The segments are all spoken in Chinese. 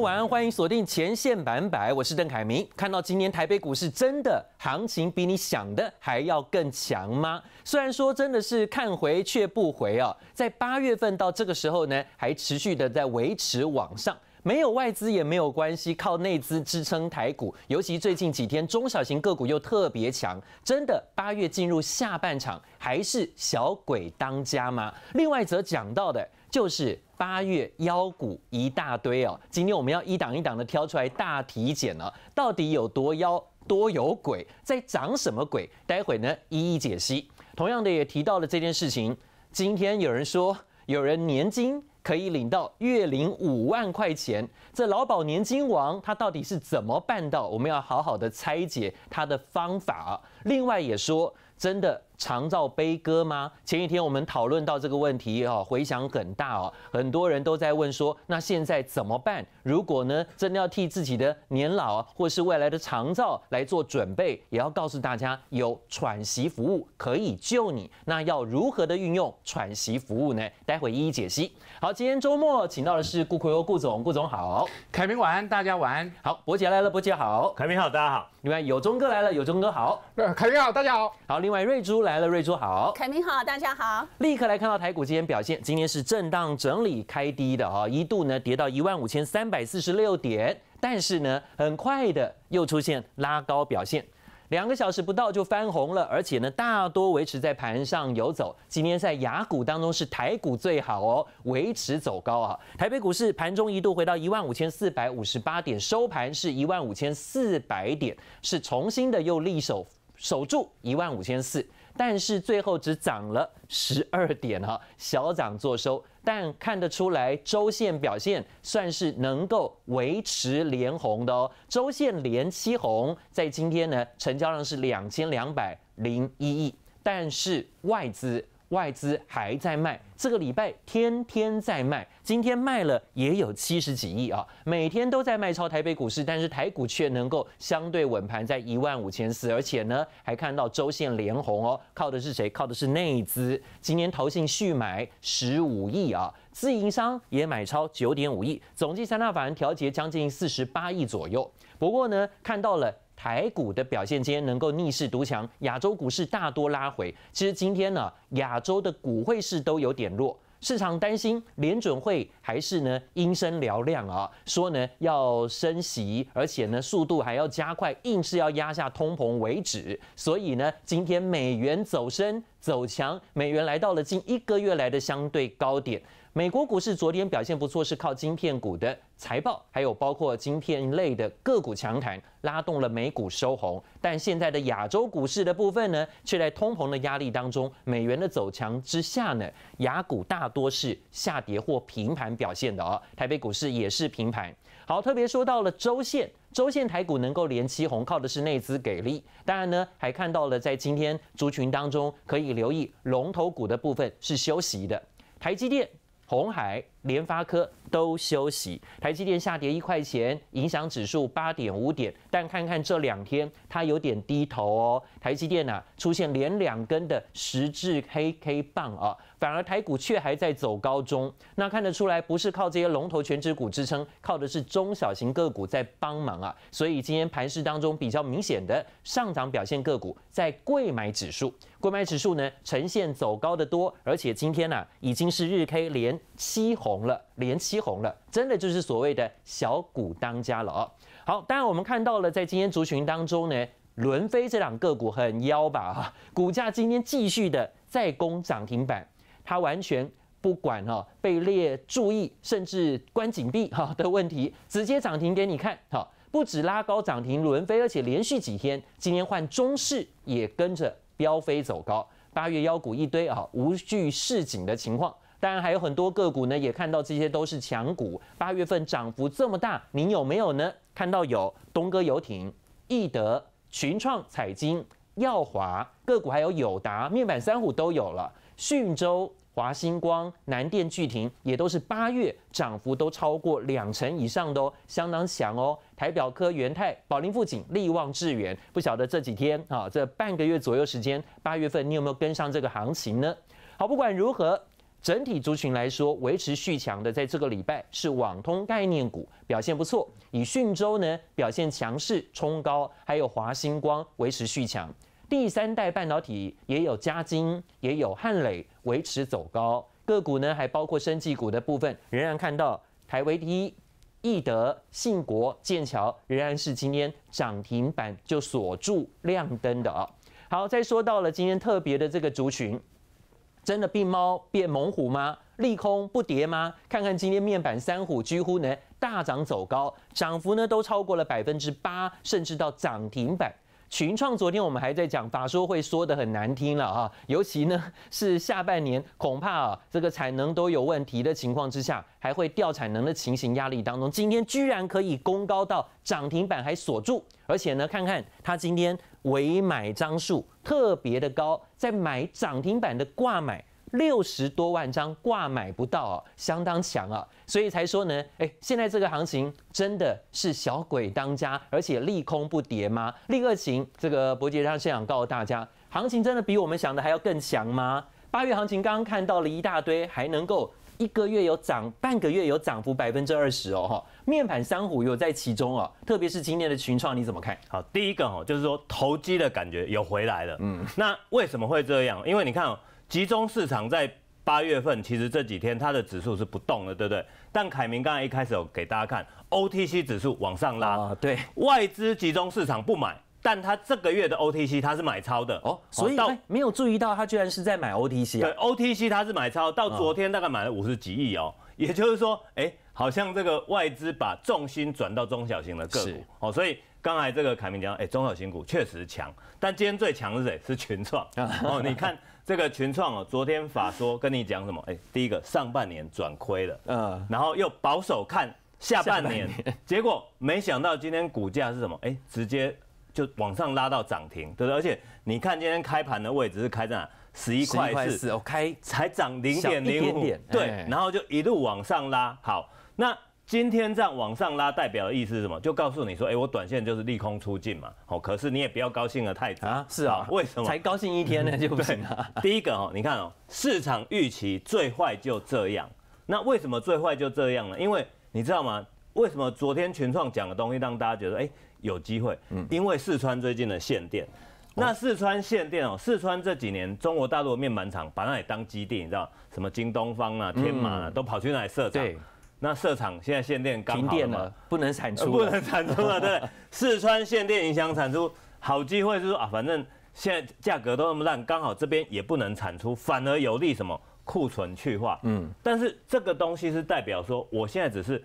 晚安，欢迎锁定前线版百，我是邓凯明。看到今年台北股市真的行情比你想的还要更强吗？虽然说真的是看回却不回啊，在八月份到这个时候呢，还持续的在维持往上，没有外资也没有关系，靠内资支撑台股。尤其最近几天中小型个股又特别强，真的八月进入下半场还是小鬼当家吗？另外则讲到的。就是八月妖股一大堆哦，今天我们要一档一档的挑出来大体检了，到底有多妖多有鬼在涨什么鬼？待会呢一一解析。同样的也提到了这件事情，今天有人说有人年金可以领到月领五万块钱，这劳保年金王他到底是怎么办到？我们要好好的拆解他的方法。另外也说真的。常造悲歌吗？前一天我们讨论到这个问题啊，回响很大哦，很多人都在问说，那现在怎么办？如果呢，真的要替自己的年老或是未来的长照来做准备，也要告诉大家有喘息服务可以救你。那要如何的运用喘息服务呢？待会一一解析。好，今天周末请到的是顾奎欧顾总，顾总好。凯明晚安，大家晚安。好，伯杰来了，伯杰好。凯明好，大家好。另外有忠哥来了，有忠哥好。凯明好，大家好。好，另外瑞珠来了，瑞珠好。凯明好，大家好。立刻来看到台股今天表现，今天是震荡整理开低的啊，一度呢跌到一万五千三百。百四十六点，但是呢，很快的又出现拉高表现，两个小时不到就翻红了，而且呢，大多维持在盘上游走。今天在雅股当中是台股最好哦，维持走高啊。台北股市盘中一度回到一万五千四百五十八点，收盘是一万五千四百点，是重新的又立守守住一万五千四。但是最后只涨了十二点哈，小涨做收。但看得出来，周线表现算是能够维持连红的哦。周线连七红，在今天呢，成交量是两千两百零一亿，但是外资。外资还在卖，这个礼拜天天在卖，今天卖了也有七十几亿啊，每天都在卖超台北股市，但是台股却能够相对稳盘在一万五千四，而且呢还看到周线连红哦，靠的是谁？靠的是内资，今年投信续买十五亿啊，自营商也买超九点五亿，总计三大法人调节将近四十八亿左右。不过呢，看到了。台股的表现今天能够逆势独强，亚洲股市大多拉回。其实今天呢，亚洲的股汇市都有点弱，市场担心联准会还是呢鹰声嘹亮啊，说呢要升息，而且呢速度还要加快，硬是要压下通膨为止。所以呢，今天美元走升走强，美元来到了近一个月来的相对高点。美国股市昨天表现不错，是靠晶片股的财报，还有包括晶片类的个股强弹，拉动了美股收红。但现在的亚洲股市的部分呢，却在通膨的压力当中，美元的走强之下呢，亚股大多是下跌或平盘表现的哦。台北股市也是平盘。好，特别说到了周线，周线台股能够连七红，靠的是内资给力。当然呢，还看到了在今天族群当中，可以留意龙头股的部分是休息的，台积电。红海。联发科都休息，台积电下跌一块钱，影响指数八点五点。但看看这两天，它有点低头哦。台积电啊，出现连两根的十字黑 K 棒啊，反而台股却还在走高中。那看得出来，不是靠这些龙头全指股支撑，靠的是中小型个股在帮忙啊。所以今天盘市当中比较明显的上涨表现个股，在贵买指数。贵买指数呢，呈现走高的多，而且今天啊、已经是日 K 连七红。红了，连七红了，真的就是所谓的小股当家了啊！好，当然我们看到了，在今天族群当中呢，伦飞这两个股很妖吧？哈，股价今天继续的再攻涨停板，它完全不管哈，被列注意甚至关紧闭哈的问题，直接涨停给你看哈。不止拉高涨停，轮飞而且连续几天今天换中市也跟着飙飞走高，八月妖股一堆啊，无惧市井的情况。当然还有很多个股呢，也看到这些都是强股。八月份涨幅这么大，您有没有呢？看到有东哥游艇、易德、群创、彩金、耀华个股，还有友达面板三虎都有了。讯州、华星光、南电巨庭也都是八月涨幅都超过两成以上的哦，相当强哦。台表科、元泰、宝林富锦、力旺致远，不晓得这几天啊，这半个月左右时间，八月份你有没有跟上这个行情呢？好，不管如何。整体族群来说，维持续强的，在这个礼拜是网通概念股表现不错，以讯州呢表现强势冲高，还有华星光维持续强，第三代半导体也有嘉晶也有汉磊维持走高，个股呢还包括生技股的部分，仍然看到台维第一德信国剑桥仍然是今天涨停板就锁住亮灯的啊。好，再说到了今天特别的这个族群。真的病猫变猛虎吗？利空不跌吗？看看今天面板三虎几乎呢大涨走高，涨幅呢都超过了百分之八，甚至到涨停板。群创昨天我们还在讲，法说会说的很难听了啊，尤其呢是下半年恐怕啊这个产能都有问题的情况之下，还会掉产能的情形压力当中，今天居然可以攻高到涨停板还锁住，而且呢看看它今天尾买张数特别的高，在买涨停板的挂买。六十多万张挂买不到啊，相当强啊，所以才说呢，哎，现在这个行情真的是小鬼当家，而且利空不跌吗？利恶情，这个伯杰他场告诉大家，行情真的比我们想的还要更强吗？八月行情刚刚看到了一大堆，还能够一个月有涨，半个月有涨幅百分之二十哦，哈，面板三虎有在其中哦，特别是今年的群创，你怎么看？好，第一个哦，就是说投机的感觉有回来了，嗯，那为什么会这样？因为你看。集中市场在八月份，其实这几天它的指数是不动的，对不对？但凯明刚才一开始有给大家看 OTC 指数往上拉，对，外资集中市场不买，但他这个月的 OTC 他是买超的哦，所以没有注意到他居然是在买 OTC 啊？对，OTC 他是买超，到昨天大概买了五十几亿哦，也就是说，哎，好像这个外资把重心转到中小型的个股哦，所以刚才这个凯明讲，哎，中小型股确实强，但今天最强是谁？是群创哦，你看。这个群创哦，昨天法说跟你讲什么？哎，第一个上半年转亏了，嗯，然后又保守看下半年，结果没想到今天股价是什么？哎，直接就往上拉到涨停，对，而且你看今天开盘的位置是开在哪？十一块四，开才涨零点零五，对，然后就一路往上拉，好，那。今天这样往上拉，代表的意思是什么？就告诉你说，哎，我短线就是利空出尽嘛。好，可是你也不要高兴的太早啊。是啊，为什么？才高兴一天呢 就不行了。第一个哦，你看哦，市场预期最坏就这样。那为什么最坏就这样呢？因为你知道吗？为什么昨天群创讲的东西让大家觉得哎有机会？因为四川最近的限电。那四川限电哦，四川这几年中国大陆面板厂把那里当基地，你知道什么？京东方啊、天马都跑去那里设厂。那社厂现在限电，刚停电了，不能产出，不能产出了。对，四川限电影响产出，好机会是说啊，反正现在价格都那么烂，刚好这边也不能产出，反而有利什么库存去化。嗯，但是这个东西是代表说，我现在只是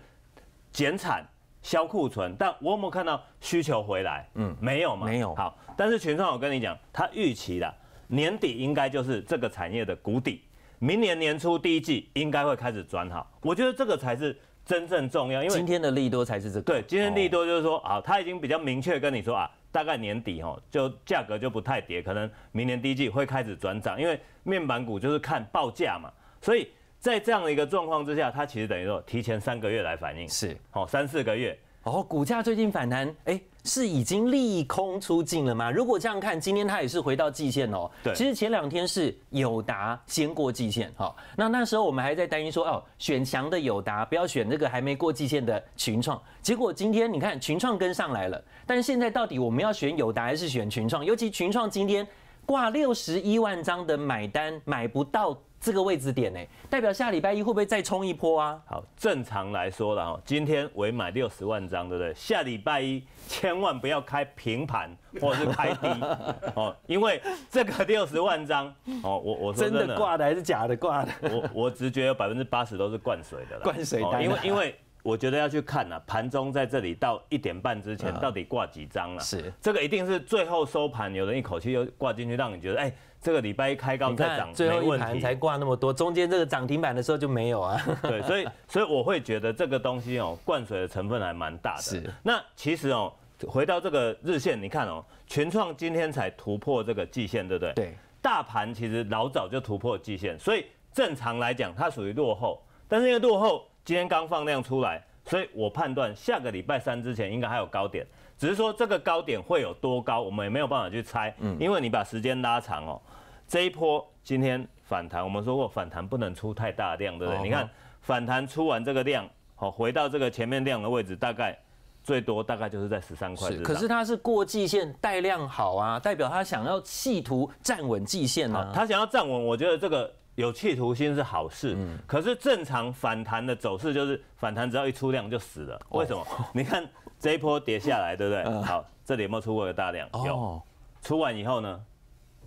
减产、销库存，但我有没看到需求回来？嗯，没有吗？没有。好，但是群创我跟你讲，他预期的年底应该就是这个产业的谷底。明年年初第一季应该会开始转好，我觉得这个才是真正重要。因为今天的利多才是这个。对，今天利多就是说啊，他已经比较明确跟你说啊，大概年底哦，就价格就不太跌，可能明年第一季会开始转涨，因为面板股就是看报价嘛。所以在这样的一个状况之下，它其实等于说提前三个月来反应。是，好三四个月，然后股价最近反弹，哎。是已经利空出尽了吗？如果这样看，今天它也是回到季线哦。对，其实前两天是友达先过季线哈，那那时候我们还在担心说，哦，选强的友达不要选这个还没过季线的群创。结果今天你看群创跟上来了，但是现在到底我们要选友达还是选群创？尤其群创今天挂六十一万张的买单买不到。这个位置点呢，代表下礼拜一会不会再冲一波啊？好，正常来说了哈，今天为买六十万张，对不对？下礼拜一千万不要开平盘或者是开低，哦，因为这个六十万张，哦，我我真的挂的还是假的挂的，我我直觉有百分之八十都是灌水的，灌水，因为因为。我觉得要去看了，盘中在这里到一点半之前到底挂几张了？是，这个一定是最后收盘，有人一口气又挂进去，让你觉得哎，这个礼拜一开高再涨，最后一盘才挂那么多，中间这个涨停板的时候就没有啊。对，所以所以我会觉得这个东西哦，灌水的成分还蛮大的。是，那其实哦，回到这个日线，你看哦，全创今天才突破这个季线，对不对？对，大盘其实老早就突破季线，所以正常来讲它属于落后，但是因为落后。今天刚放量出来，所以我判断下个礼拜三之前应该还有高点，只是说这个高点会有多高，我们也没有办法去猜。嗯，因为你把时间拉长哦，这一波今天反弹，我们说过反弹不能出太大量，对不对？你看反弹出完这个量，好回到这个前面量的位置，大概最多大概就是在十三块。可是它是过季线带量好啊，代表它想要企图站稳季线啊，它想要站稳，我觉得这个。有企图心是好事，可是正常反弹的走势就是反弹，只要一出量就死了。为什么？你看这一波跌下来，对不对？好，这里有没有出过个大量？有，出完以后呢，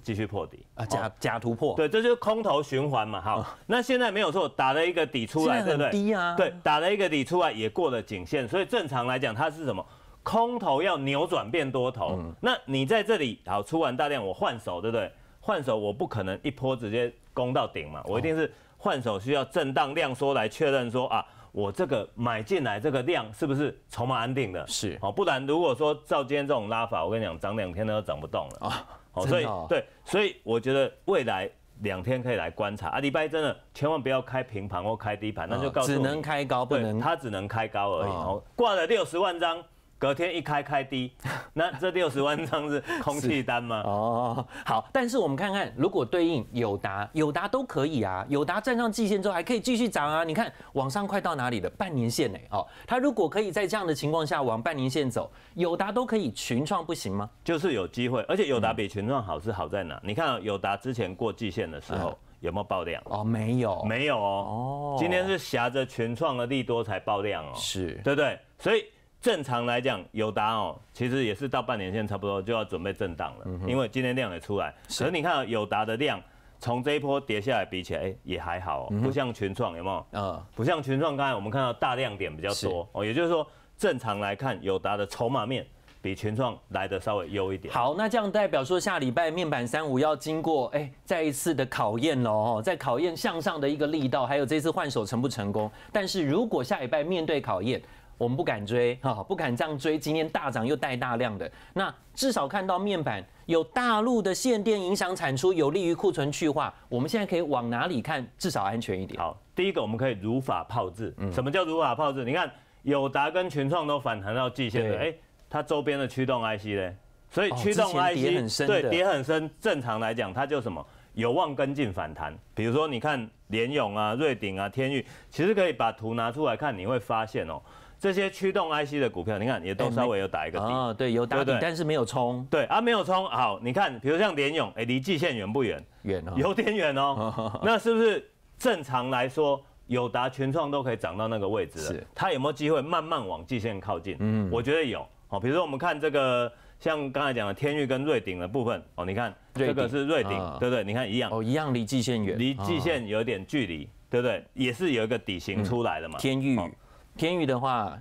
继续破底啊，假假突破。对，这就是空头循环嘛。好，那现在没有错，打了一个底出来，对不对？低啊。对，打了一个底出来也过了颈线，所以正常来讲它是什么？空头要扭转变多头。那你在这里好出完大量，我换手，对不对？换手我不可能一波直接攻到顶嘛，我一定是换手需要震荡量缩来确认说啊，我这个买进来这个量是不是筹码安定的？是哦，不然如果说照今天这种拉法，我跟你讲，涨两天它都涨不动了啊。哦，所以对，所以我觉得未来两天可以来观察啊。礼拜真的千万不要开平盘或开低盘，那就告诉你只能开高，不能它只能开高而已。哦，挂了六十万张。隔天一开开低，那这六十万张是空气单吗？哦，好，但是我们看看，如果对应友达，友达都可以啊，友达站上季线之后还可以继续涨啊。你看往上快到哪里了？半年线呢？哦，它如果可以在这样的情况下往半年线走，友达都可以群创不行吗？就是有机会，而且友达比群创好是好在哪？你看友达之前过季线的时候有没有爆量？哦，没有，没有哦，哦，今天是挟着群创的利多才爆量哦，是对不对？所以。正常来讲，友达哦，其实也是到半年线差不多就要准备震荡了，因为今天量也出来。可是你看友达的量从这一波跌下来比起来，也还好，不像群创有没有？啊，不像群创。刚才我们看到大亮点比较多哦，也就是说正常来看，友达的筹码面比群创来的稍微优一点。好，那这样代表说下礼拜面板三五要经过哎再一次的考验喽，哦，在考验向上的一个力道，还有这次换手成不成功？但是如果下礼拜面对考验，我们不敢追哈，不敢这样追。今天大涨又带大量的，那至少看到面板有大陆的限电影响产出，有利于库存去化。我们现在可以往哪里看？至少安全一点。好，第一个我们可以如法炮制。嗯，什么叫如法炮制？你看友达跟群创都反弹到季线了，哎，它周边的驱动 IC 呢？所以驱动 IC 对叠很深。正常来讲，它就什么有望跟进反弹。比如说你看联勇啊、瑞鼎啊、天域，其实可以把图拿出来看，你会发现哦。这些驱动 IC 的股票，你看也都稍微有打一个底哦、对，有打底，但是没有冲，对啊，没有冲。好，你看，比如像联勇，哎，离季线远不远？远哦，有点远哦。那是不是正常来说，友达、全创都可以涨到那个位置？是。它有没有机会慢慢往季线靠近？嗯，我觉得有。哦，比如说我们看这个，像刚才讲的天域跟瑞鼎的部分，哦，你看这个是瑞鼎，对不对？你看一样哦，一样离季线远，离季线有点距离，对不对？也是有一个底型出来的嘛。天域，天宇的话，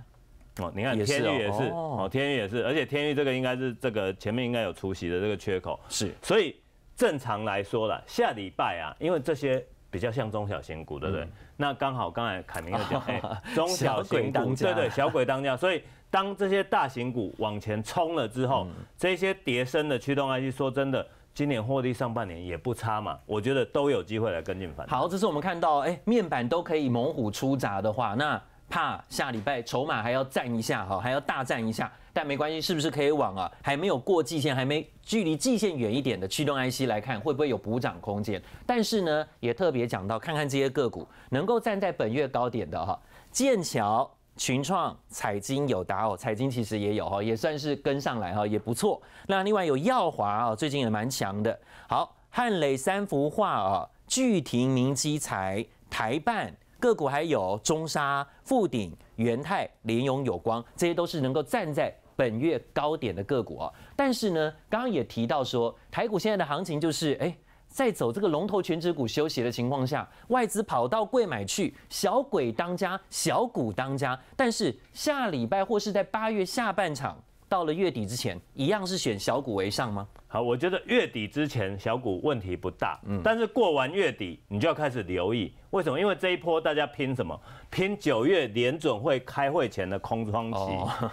哦，你看天宇也是哦，天宇也是，而且天宇这个应该是这个前面应该有出席的这个缺口是，所以正常来说了，下礼拜啊，因为这些比较像中小型股对不对？那刚好刚才凯明又讲，中小型股对对小鬼当家，所以当这些大型股往前冲了之后，这些叠升的驱动，i 且说真的，今年获利上半年也不差嘛，我觉得都有机会来跟进反好，这是我们看到哎，面板都可以猛虎出闸的话，那。怕下礼拜筹码还要战一下哈，还要大战一下，但没关系，是不是可以往啊还没有过季线，还没距离季线远一点的驱动 IC 来看，会不会有补涨空间？但是呢，也特别讲到，看看这些个股能够站在本月高点的哈，剑桥、群创、彩晶有达哦，彩晶其实也有哈，也算是跟上来哈，也不错。那另外有耀华啊，最近也蛮强的。好，汉磊、三幅画啊、巨庭、明基、材、台办。个股还有中沙、富鼎、元泰、联永、有光，这些都是能够站在本月高点的个股啊。但是呢，刚刚也提到说，台股现在的行情就是，哎，在走这个龙头全指股休息的情况下，外资跑到贵买去，小鬼当家，小股当家。但是下礼拜或是在八月下半场。到了月底之前，一样是选小股为上吗？好，我觉得月底之前小股问题不大，嗯，但是过完月底你就要开始留意，为什么？因为这一波大家拼什么？拼九月联准会开会前的空窗期。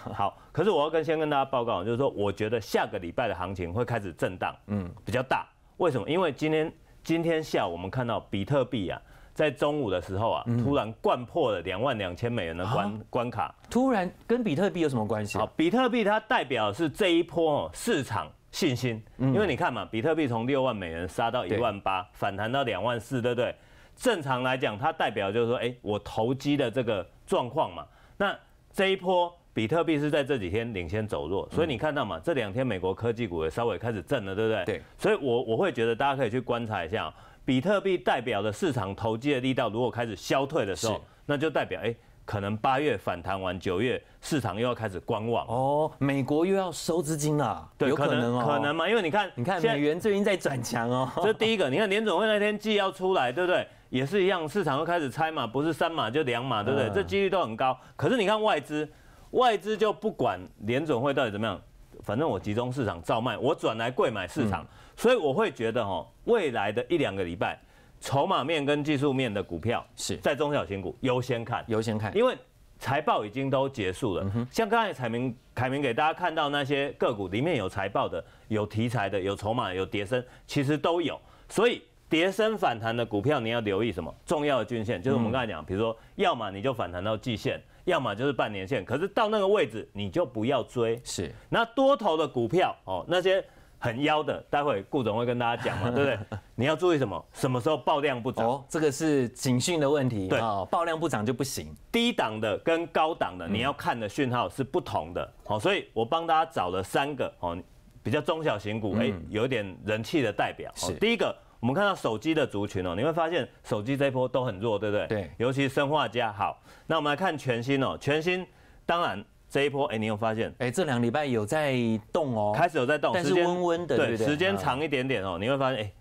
好，可是我要跟先跟大家报告，就是说，我觉得下个礼拜的行情会开始震荡，嗯，比较大。为什么？因为今天今天下午我们看到比特币啊，在中午的时候啊，突然灌破了两万两千美元的关关卡，突然跟比特币有什么关系？好，比特币它代表是这一波市场信心，因为你看嘛，比特币从六万美元杀到一万八，反弹到两万四，对不对？正常来讲，它代表就是说，哎，我投机的这个状况嘛。那这一波比特币是在这几天领先走弱，所以你看到嘛，这两天美国科技股也稍微开始震了，对不对？对，所以我我会觉得大家可以去观察一下。比特币代表的市场投机的力道，如果开始消退的时候，那就代表哎，可能八月反弹完，九月市场又要开始观望哦。美国又要收资金了，有可能？可能吗？因为你看，你看美元最近在转强哦。这第一个，你看联总会那天既要出来，对不对？也是一样，市场又开始猜嘛，不是三码就两码，对不对？这几率都很高。可是你看外资，外资就不管联总会到底怎么样。反正我集中市场照卖，我转来贵买市场，所以我会觉得哈，未来的一两个礼拜，筹码面跟技术面的股票是在中小型股优先看，优先看，因为财报已经都结束了。像刚才凯明凯明给大家看到那些个股，里面有财报的，有题材的，有筹码，有跌升，其实都有。所以跌升反弹的股票你要留意什么？重要的均线，就是我们刚才讲，比如说，要么你就反弹到季线。要么就是半年线，可是到那个位置你就不要追。是，那多头的股票哦，那些很妖的，待会顾总会跟大家讲嘛，对不对？你要注意什么？什么时候爆量不涨？这个是警讯的问题。对，爆量不涨就不行。低档的跟高档的，你要看的讯号是不同的。好，所以我帮大家找了三个哦，比较中小型股，哎，有点人气的代表。是，第一个。我们看到手机的族群哦，你会发现手机这一波都很弱，对不对？对。尤其生化家好。那我们来看全新哦，全新当然这一波，哎，你有发现？哎，这两礼拜有在动哦，开始有在动，但是温温的，对，时间长一点点哦，你会发现，哎，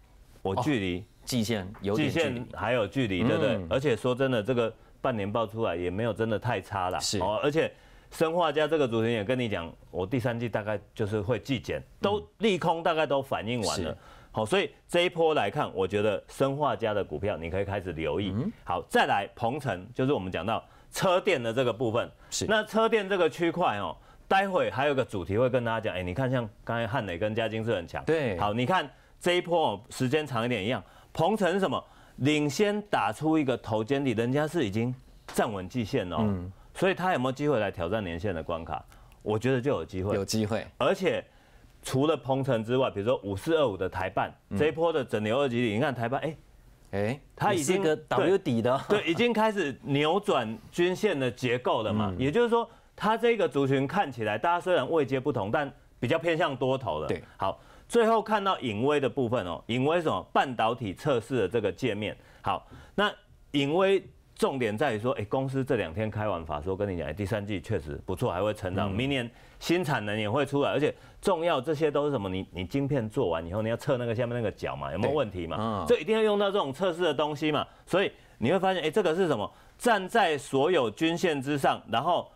我距离季线有季线还有距离，对不对？而且说真的，这个半年报出来也没有真的太差了，哦，而且生化家这个族群也跟你讲，我第三季大概就是会季减，都利空大概都反映完了。好，所以这一波来看，我觉得生化家的股票你可以开始留意。好，再来鹏城，就是我们讲到车电的这个部分。是，那车电这个区块哦，待会还有个主题会跟大家讲。哎，你看像刚才汉磊跟嘉金是很强。对。好，你看这一波时间长一点，一样，鹏城什么领先打出一个头肩底，人家是已经站稳季线哦。嗯。所以他有没有机会来挑战年线的关卡？我觉得就有机会。有机会。而且。除了鹏程之外，比如说五四二五的台办，这一波的整流二级你看台办，哎，哎，它已经导有底的，对，已经开始扭转均线的结构了嘛？也就是说，它这个族群看起来，大家虽然位阶不同，但比较偏向多头了。对，好，最后看到隐微的部分哦，隐微什么？半导体测试的这个界面。好，那隐微。重点在于说，哎，公司这两天开完法说，跟你讲，第三季确实不错，还会成长，明年新产能也会出来，而且重要，这些都是什么？你你晶片做完以后，你要测那个下面那个角嘛，有没有问题嘛？这一定要用到这种测试的东西嘛。所以你会发现，哎，这个是什么？站在所有均线之上，然后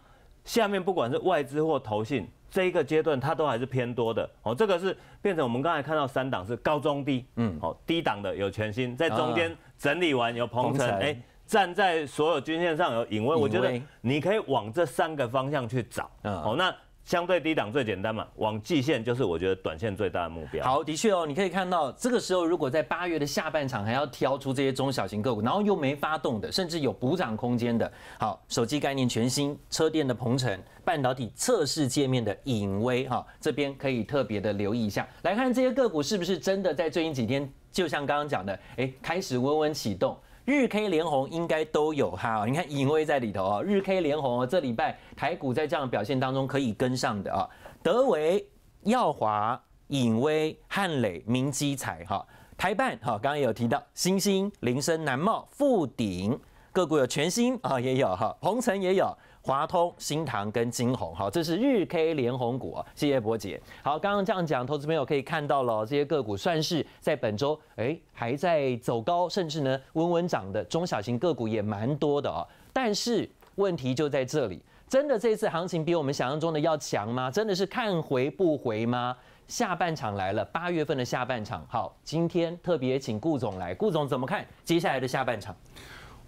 下面不管是外资或投信，这一个阶段它都还是偏多的。哦，这个是变成我们刚才看到三档是高中低，嗯，哦，低档的有全新，在中间整理完有鹏程，哎。站在所有均线上有隐微，我觉得你可以往这三个方向去找。好，那相对低档最简单嘛，往季线就是我觉得短线最大的目标。好的确哦，你可以看到这个时候，如果在八月的下半场还要挑出这些中小型个股，然后又没发动的，甚至有补涨空间的，好，手机概念全新车电的鹏程，半导体测试界面的隐微哈，这边可以特别的留意一下，来看这些个股是不是真的在最近几天，就像刚刚讲的，哎，开始稳稳启动。日 K 连红应该都有哈，你看隐微在里头啊，日 K 连红哦，这礼拜台股在这样的表现当中可以跟上的啊，德维、耀华、隐微、汉磊、明基彩哈，台办哈，刚刚有提到星星、铃声、南茂、富鼎，个股有全新啊也有哈，鸿成也有。华通、新塘跟金红，好，这是日 K 连红股啊。谢谢伯姐。好，刚刚这样讲，投资朋友可以看到了，这些个股算是在本周，哎，还在走高，甚至呢，稳稳涨的中小型个股也蛮多的啊。但是问题就在这里，真的这次行情比我们想象中的要强吗？真的是看回不回吗？下半场来了，八月份的下半场。好，今天特别请顾总来，顾总怎么看接下来的下半场？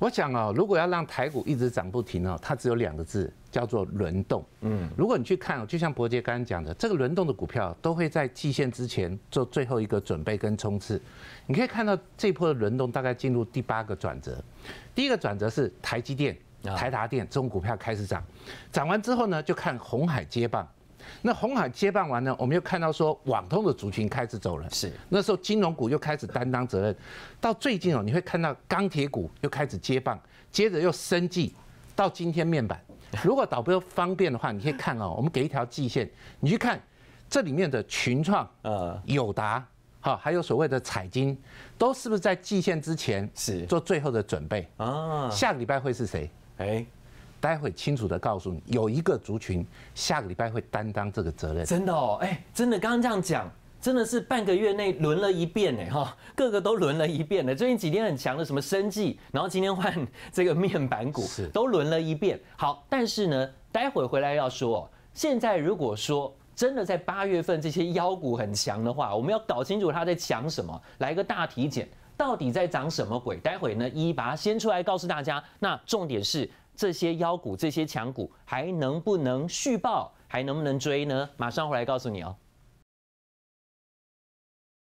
我想哦，如果要让台股一直涨不停哦，它只有两个字，叫做轮动。嗯，如果你去看，就像伯杰刚刚讲的，这个轮动的股票都会在季线之前做最后一个准备跟冲刺。你可以看到这波的轮动大概进入第八个转折。第一个转折是台积电、台达电这种股票开始涨，涨完之后呢，就看红海接棒。那红海接棒完呢，我们又看到说网通的族群开始走了，是那时候金融股又开始担当责任。到最近哦，你会看到钢铁股又开始接棒，接着又升绩，到今天面板。如果导播方便的话，你可以看哦，我们给一条季线，你去看这里面的群创、呃友达、哈，还有所谓的彩金，都是不是在季线之前是做最后的准备啊？下个礼拜会是谁？哎。待会清楚的告诉你，有一个族群下个礼拜会担当这个责任，真的哦，哎，真的，刚刚这样讲，真的是半个月内轮了一遍呢，哈，个个都轮了一遍呢。最近几天很强的什么生计，然后今天换这个面板股，是都轮了一遍。好，但是呢，待会回来要说，现在如果说真的在八月份这些妖股很强的话，我们要搞清楚它在强什么，来个大体检，到底在涨什么鬼？待会呢，一把它先出来告诉大家。那重点是。这些妖股、这些强股还能不能续报，还能不能追呢？马上回来告诉你哦。